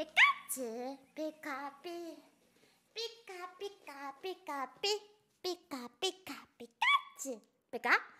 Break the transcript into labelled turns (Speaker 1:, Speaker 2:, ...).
Speaker 1: Pikachu, Pikachu, Pika, Pika, Pika, Pika, Pika, Pikachu, Pika.